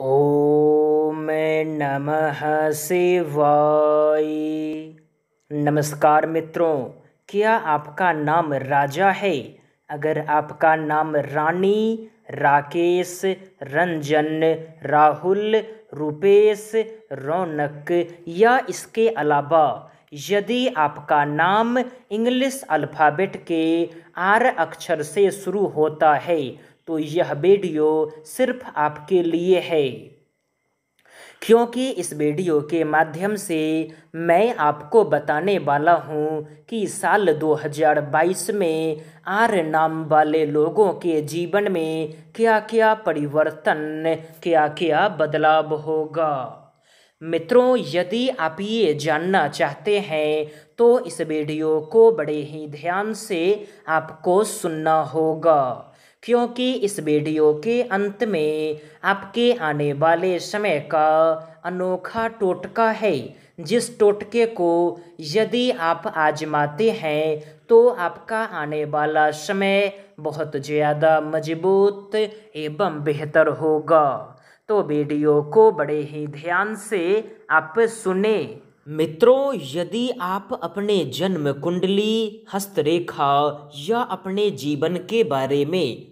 ओम नमः शिवाय नमस्कार मित्रों क्या आपका नाम राजा है अगर आपका नाम रानी राकेश रंजन राहुल रूपेश रौनक या इसके अलावा यदि आपका नाम इंग्लिश अल्फ़ाबेट के आर अक्षर से शुरू होता है तो यह वीडियो सिर्फ आपके लिए है क्योंकि इस वीडियो के माध्यम से मैं आपको बताने वाला हूं कि साल 2022 में आर नाम वाले लोगों के जीवन में क्या क्या परिवर्तन क्या क्या बदलाव होगा मित्रों यदि आप ये जानना चाहते हैं तो इस वीडियो को बड़े ही ध्यान से आपको सुनना होगा क्योंकि इस वीडियो के अंत में आपके आने वाले समय का अनोखा टोटका है जिस टोटके को यदि आप आजमाते हैं तो आपका आने वाला समय बहुत ज़्यादा मजबूत एवं बेहतर होगा तो वीडियो को बड़े ही ध्यान से आप सुने मित्रों यदि आप अपने जन्म कुंडली हस्तरेखा या अपने जीवन के बारे में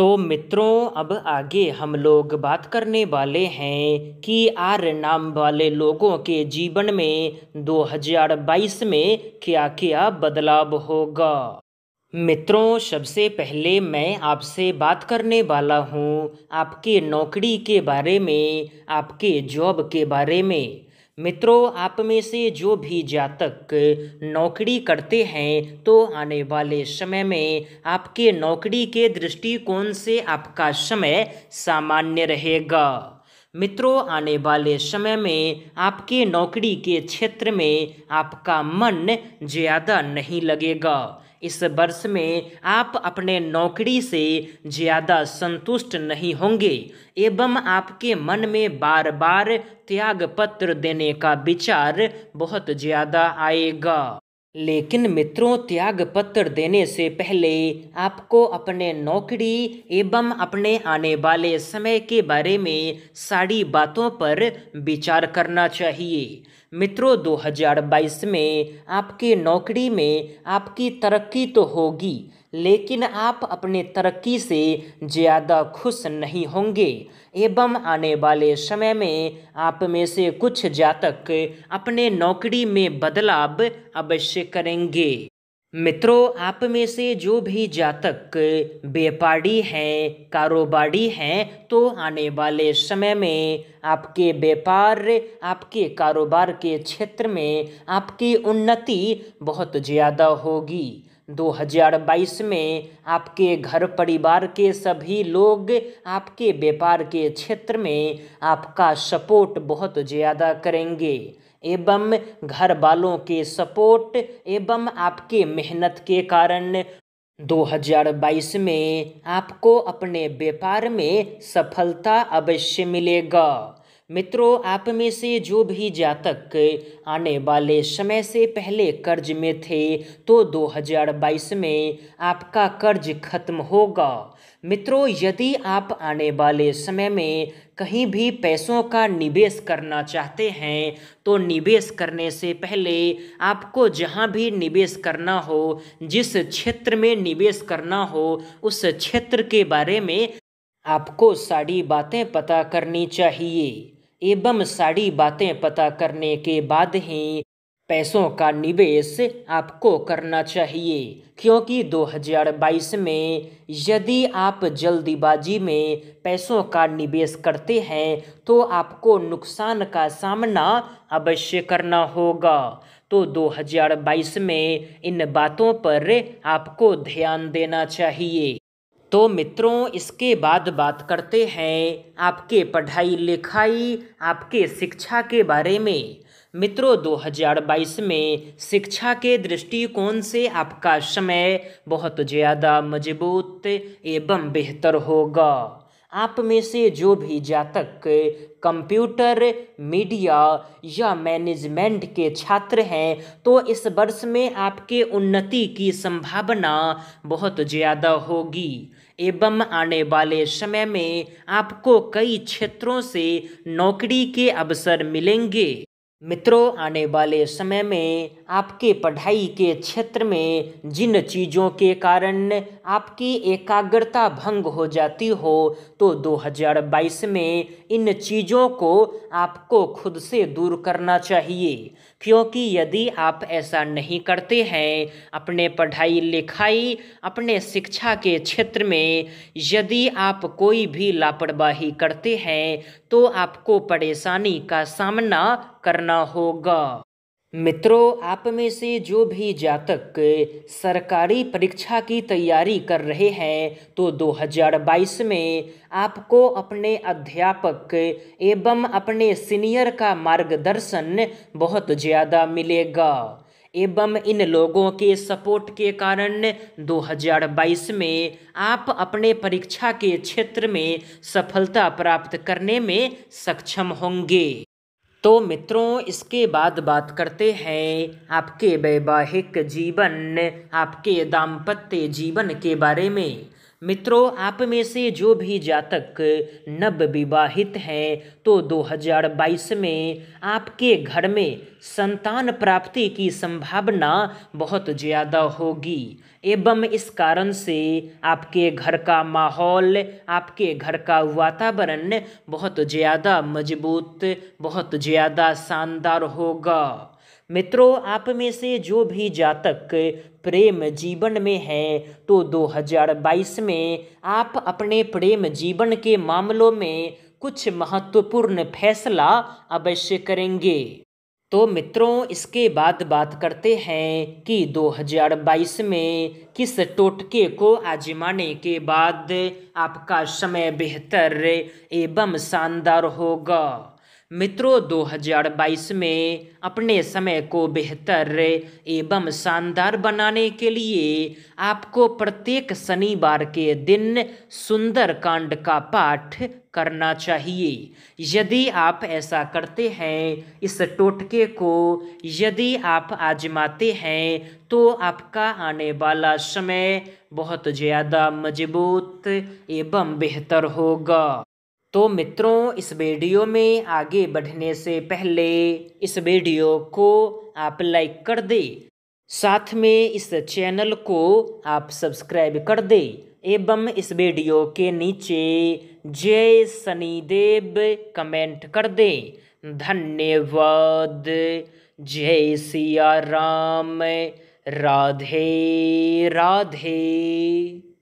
तो मित्रों अब आगे हम लोग बात करने वाले हैं कि आर नाम वाले लोगों के जीवन में 2022 में क्या क्या बदलाव होगा मित्रों सबसे पहले मैं आपसे बात करने वाला हूँ आपके नौकरी के बारे में आपके जॉब के बारे में मित्रों आप में से जो भी जातक नौकरी करते हैं तो आने वाले समय में आपके नौकरी के दृष्टिकोण से आपका समय सामान्य रहेगा मित्रों आने वाले समय में आपके नौकरी के क्षेत्र में आपका मन ज़्यादा नहीं लगेगा इस वर्ष में आप अपने नौकरी से ज़्यादा संतुष्ट नहीं होंगे एवं आपके मन में बार बार त्यागपत्र देने का विचार बहुत ज़्यादा आएगा लेकिन मित्रों त्याग पत्र देने से पहले आपको अपने नौकरी एवं अपने आने वाले समय के बारे में सारी बातों पर विचार करना चाहिए मित्रों 2022 में आपकी नौकरी में आपकी तरक्की तो होगी लेकिन आप अपने तरक्की से ज़्यादा खुश नहीं होंगे एवं आने वाले समय में आप में से कुछ जातक अपने नौकरी में बदलाव अवश्य करेंगे मित्रों आप में से जो भी जातक व्यापारी हैं कारोबारी हैं तो आने वाले समय में आपके व्यापार आपके कारोबार के क्षेत्र में आपकी उन्नति बहुत ज़्यादा होगी 2022 में आपके घर परिवार के सभी लोग आपके व्यापार के क्षेत्र में आपका सपोर्ट बहुत ज़्यादा करेंगे एवं घर वालों के सपोर्ट एवं आपके मेहनत के कारण 2022 में आपको अपने व्यापार में सफलता अवश्य मिलेगा मित्रों आप में से जो भी जातक आने वाले समय से पहले कर्ज में थे तो 2022 में आपका कर्ज खत्म होगा मित्रों यदि आप आने वाले समय में कहीं भी पैसों का निवेश करना चाहते हैं तो निवेश करने से पहले आपको जहां भी निवेश करना हो जिस क्षेत्र में निवेश करना हो उस क्षेत्र के बारे में आपको सारी बातें पता करनी चाहिए एवं सारी बातें पता करने के बाद ही पैसों का निवेश आपको करना चाहिए क्योंकि 2022 में यदि आप जल्दबाजी में पैसों का निवेश करते हैं तो आपको नुकसान का सामना अवश्य करना होगा तो 2022 में इन बातों पर आपको ध्यान देना चाहिए तो मित्रों इसके बाद बात करते हैं आपके पढ़ाई लिखाई आपके शिक्षा के बारे में मित्रों 2022 में शिक्षा के दृष्टिकोण से आपका समय बहुत ज़्यादा मजबूत एवं बेहतर होगा आप में से जो भी जातक कंप्यूटर मीडिया या मैनेजमेंट के छात्र हैं तो इस वर्ष में आपके उन्नति की संभावना बहुत ज़्यादा होगी एवं आने वाले समय में आपको कई क्षेत्रों से नौकरी के अवसर मिलेंगे मित्रों आने वाले समय में आपके पढ़ाई के क्षेत्र में जिन चीज़ों के कारण आपकी एकाग्रता भंग हो जाती हो तो 2022 में इन चीज़ों को आपको खुद से दूर करना चाहिए क्योंकि यदि आप ऐसा नहीं करते हैं अपने पढ़ाई लिखाई अपने शिक्षा के क्षेत्र में यदि आप कोई भी लापरवाही करते हैं तो आपको परेशानी का सामना करना होगा मित्रों आप में से जो भी जातक सरकारी परीक्षा की तैयारी कर रहे हैं तो 2022 में आपको अपने अध्यापक एवं अपने सीनियर का मार्गदर्शन बहुत ज़्यादा मिलेगा एवं इन लोगों के सपोर्ट के कारण 2022 में आप अपने परीक्षा के क्षेत्र में सफलता प्राप्त करने में सक्षम होंगे तो मित्रों इसके बाद बात करते हैं आपके वैवाहिक जीवन आपके दाम्पत्य जीवन के बारे में मित्रों आप में से जो भी जातक नव विवाहित हैं तो 2022 में आपके घर में संतान प्राप्ति की संभावना बहुत ज़्यादा होगी एवं इस कारण से आपके घर का माहौल आपके घर का वातावरण बहुत ज़्यादा मजबूत बहुत ज़्यादा शानदार होगा मित्रों आप में से जो भी जातक प्रेम जीवन में है तो 2022 में आप अपने प्रेम जीवन के मामलों में कुछ महत्वपूर्ण फैसला अवश्य करेंगे तो मित्रों इसके बाद बात करते हैं कि 2022 में किस टोटके को आजमाने के बाद आपका समय बेहतर एवं शानदार होगा मित्रों 2022 में अपने समय को बेहतर एवं शानदार बनाने के लिए आपको प्रत्येक शनिवार के दिन सुंदर कांड का पाठ करना चाहिए यदि आप ऐसा करते हैं इस टोटके को यदि आप आजमाते हैं तो आपका आने वाला समय बहुत ज़्यादा मजबूत एवं बेहतर होगा तो मित्रों इस वीडियो में आगे बढ़ने से पहले इस वीडियो को आप लाइक कर दे साथ में इस चैनल को आप सब्सक्राइब कर दे एवं इस वीडियो के नीचे जय शनिदेव कमेंट कर दे धन्यवाद जय सिया राम राधे राधे